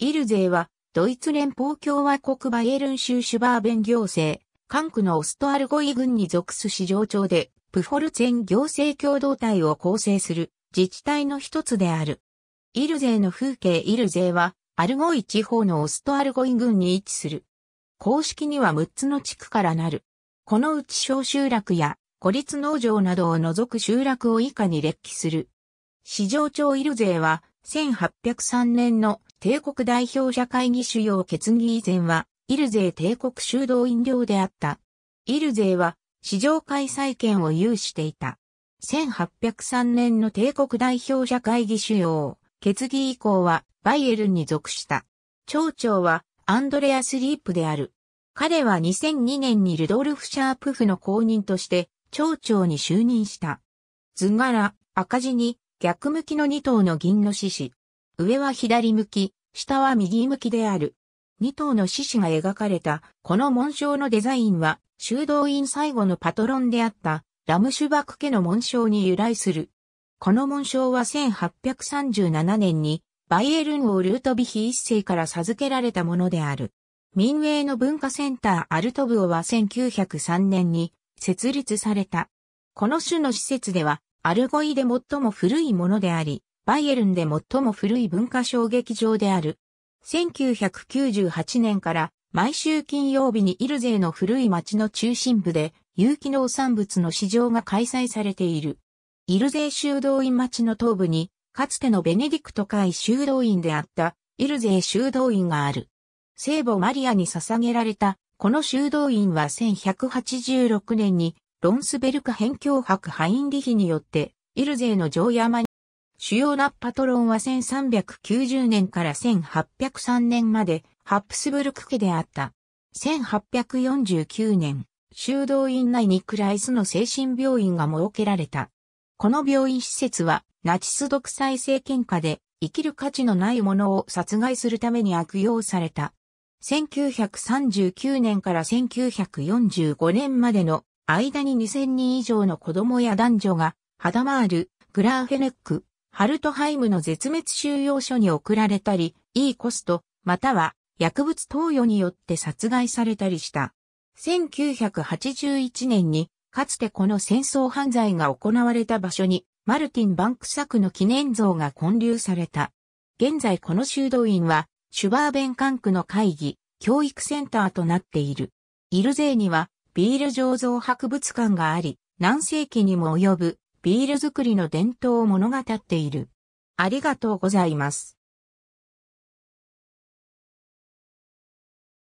イルゼーは、ドイツ連邦共和国バイエルン州シュバーベン行政、管区のオストアルゴイ郡に属す市場町で、プフォルツェン行政共同体を構成する自治体の一つである。イルゼーの風景イルゼーは、アルゴイ地方のオストアルゴイ郡に位置する。公式には6つの地区からなる。このうち小集落や孤立農場などを除く集落を以下に列記する。市場町イルゼーは、1803年の帝国代表者会議主要決議以前は、イルゼー帝国修道院領であった。イルゼーは、市場開催権を有していた。1803年の帝国代表者会議主要決議以降は、バイエルンに属した。町長は、アンドレアス・リープである。彼は2002年にルドルフ・シャープフの公認として、町長に就任した。図柄、赤字に、逆向きの2頭の銀の獅子。上は左向き、下は右向きである。二頭の獅子が描かれた、この紋章のデザインは、修道院最後のパトロンであった、ラムシュバク家の紋章に由来する。この紋章は1837年に、バイエルン王ルートビヒ一世から授けられたものである。民営の文化センターアルトブオは1903年に設立された。この種の施設では、アルゴイで最も古いものであり、バイエルンで最も古い文化小劇場である。1998年から毎週金曜日にイルゼーの古い町の中心部で有機農産物の市場が開催されている。イルゼー修道院町の東部にかつてのベネディクト会修道院であったイルゼー修道院がある。聖母マリアに捧げられたこの修道院は1186年にロンスベルク辺境博ハインリヒによってイルゼーの城山に主要なパトロンは1390年から1803年までハプスブルク家であった。1849年、修道院内にクライスの精神病院が設けられた。この病院施設はナチス独裁政権下で生きる価値のないものを殺害するために悪用された。1939年から1945年までの間に2000人以上の子供や男女が、ハダマール、グラーフェネック、ハルトハイムの絶滅収容所に送られたり、いいコスト、または薬物投与によって殺害されたりした。1981年に、かつてこの戦争犯罪が行われた場所に、マルティン・バンク作の記念像が建立された。現在この修道院は、シュバーベン管区の会議、教育センターとなっている。イルゼーには、ビール醸造博物館があり、何世紀にも及ぶビール作りの伝統を物語っている。ありがとうございます。